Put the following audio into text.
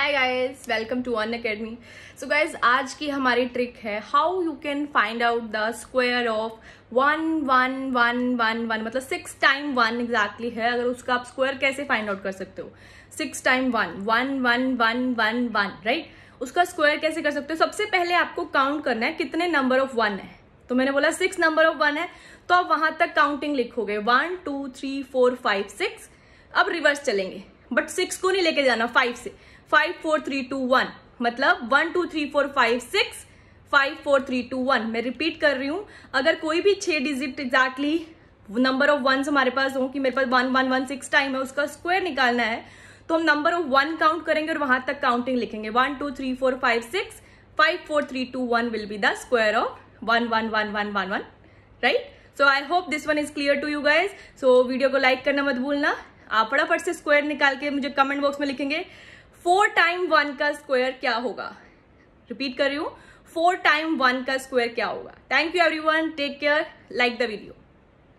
hi guys welcome to Unacademy so guys आज की हमारी ट्रिक है how you can find out the square of one one one one one मतलब six time one exactly है अगर उसका आप स्क्वायर कैसे फाइंड आउट कर सकते हो six time one one one one one one right उसका स्क्वायर कैसे कर सकते हो सबसे पहले आपको काउंट करना है कितने नंबर ऑफ वन है तो मैंने बोला सिक्स नंबर ऑफ वन है तो आप वहां तक काउंटिंग लिखोगे one two three four five six अब रिवर्स चलेंगे बट सिक्स को नहीं लेके जाना फाइव से five four three two one मतलब one two three four five six five four three two one मैं रिपीट कर रही हूँ अगर कोई भी छः digit exactly number of one हमारे पास हो कि मेरे पास one one one six time है उसका स्क्वायर निकालना है तो हम नंबर ऑफ वन काउंट करेंगे और वहां तक काउंटिंग लिखेंगे one two three four five six five four three two one will be the square of one one one one one one right so I hope this one is clear to you guys so video को like करना मत भूलना आप फटाफट से square निकाल के मुझे कमेंट बॉक्स में लिखेंगे फोर टाइम वन का स्क्वायर क्या होगा रिपीट कर रही हूं फोर टाइम वन का स्क्वायर क्या होगा thank you every take care like the video